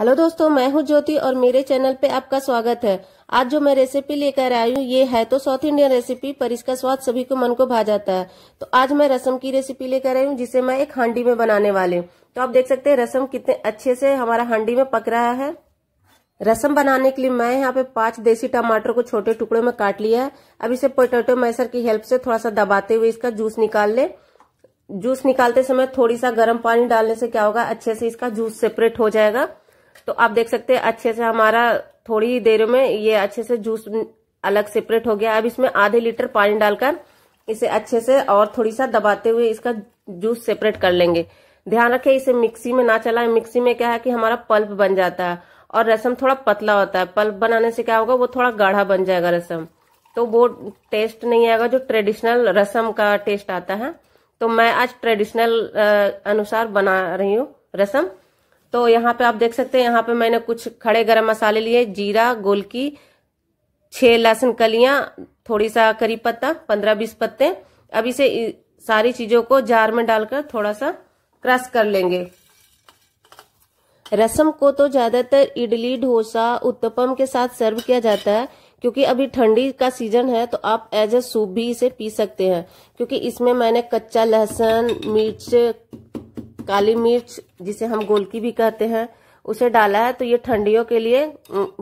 hello दोस्तों मैं हूं ज्योति और मेरे चैनल पे आपका स्वागत है आज जो मैं रेसिपी लेकर आई हूं ये है तो साउथ इंडियन रेसिपी पर इसका स्वाद सभी को मन को भा जाता है तो आज मैं रसम की रेसिपी लेकर आई हूं जिसे मैं एक हांडी में बनाने वाली हूं तो आप देख सकते हैं रसम कितने अच्छे से हमारा हांडी में पक रहा है रसम बनाने के लिए मैं यहाँ पे पांच देसी टमाटर को छोटे टुकड़ों में काट लिया है अब इसे पोटेटो मैसर की हेल्प से थोड़ा सा दबाते हुए इसका जूस निकाल ले जूस निकालते समय थोड़ी सा गर्म पानी डालने से क्या होगा अच्छे से इसका जूस सेपरेट हो जाएगा तो आप देख सकते हैं अच्छे से हमारा थोड़ी देर में ये अच्छे से जूस अलग सेपरेट हो गया अब इसमें आधे लीटर पानी डालकर इसे अच्छे से और थोड़ी सा दबाते हुए इसका जूस सेपरेट कर लेंगे ध्यान रखें इसे मिक्सी में ना चलाएं मिक्सी में क्या है कि हमारा पल्प बन जाता है और रसम थोड़ा पतला होता है पल्प बनाने से क्या होगा वो थोड़ा गाढ़ा बन जाएगा रसम तो वो टेस्ट नहीं आएगा जो ट्रेडिशनल रसम का टेस्ट आता है तो मैं आज ट्रेडिशनल अनुसार बना रही हूँ रसम तो यहाँ पे आप देख सकते हैं यहाँ पे मैंने कुछ खड़े गरम मसाले लिए जीरा गोलकी छः लहसुन कलिया थोड़ी सा करी पत्ता पंद्रह बीस पत्ते अब इसे सारी चीज़ों को जार में डालकर थोड़ा सा क्रश कर लेंगे रसम को तो ज़्यादातर इडली डोसा उत्तपम के साथ सर्व किया जाता है क्योंकि अभी ठंडी का सीजन है तो आप एज ए सूप भी इसे पी सकते हैं क्योंकि इसमें मैंने कच्चा लहसुन मिर्च काली मिर्च जिसे हम गोलकी भी कहते हैं उसे डाला है तो ये ठंडियों के लिए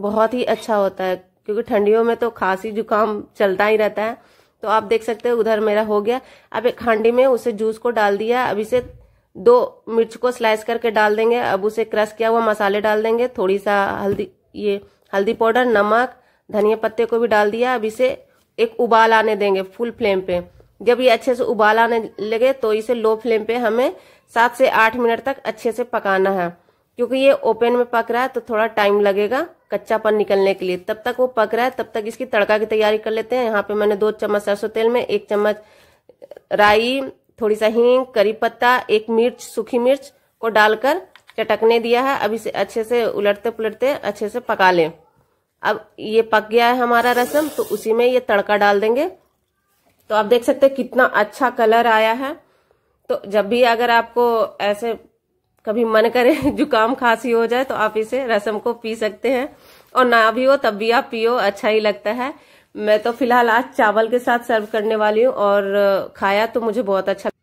बहुत ही अच्छा होता है क्योंकि ठंडियों में तो खांसी जुकाम चलता ही रहता है तो आप देख सकते हो उधर मेरा हो गया अब एक हांडी में उसे जूस को डाल दिया अब इसे दो मिर्च को स्लाइस करके डाल देंगे अब उसे क्रश किया हुआ मसाले डाल देंगे थोड़ी सा हल्दी ये हल्दी पाउडर नमक धनिया पत्ते को भी डाल दिया अब इसे एक उबाल आने देंगे फुल फ्लेम पे जब ये अच्छे से उबाल आने लगे तो इसे लो फ्लेम पे हमें सात से आठ मिनट तक अच्छे से पकाना है क्योंकि ये ओपन में पक रहा है तो थोड़ा टाइम लगेगा कच्चापन निकलने के लिए तब तक वो पक रहा है तब तक इसकी तड़का की तैयारी कर लेते हैं यहाँ पे मैंने दो चम्मच सरसों तेल में एक चम्मच राई थोड़ी सा हींग करी पत्ता एक मिर्च सूखी मिर्च को डालकर चटकने दिया है अब इसे अच्छे से उलटते पुलटते अच्छे से पका लें अब ये पक गया है हमारा रसम तो उसी में ये तड़का डाल देंगे तो आप देख सकते हैं कितना अच्छा कलर आया है तो जब भी अगर आपको ऐसे कभी मन करे जुकाम खांसी हो जाए तो आप इसे रसम को पी सकते हैं और ना भी हो तब भी आप पियो अच्छा ही लगता है मैं तो फिलहाल आज चावल के साथ सर्व करने वाली हूँ और खाया तो मुझे बहुत अच्छा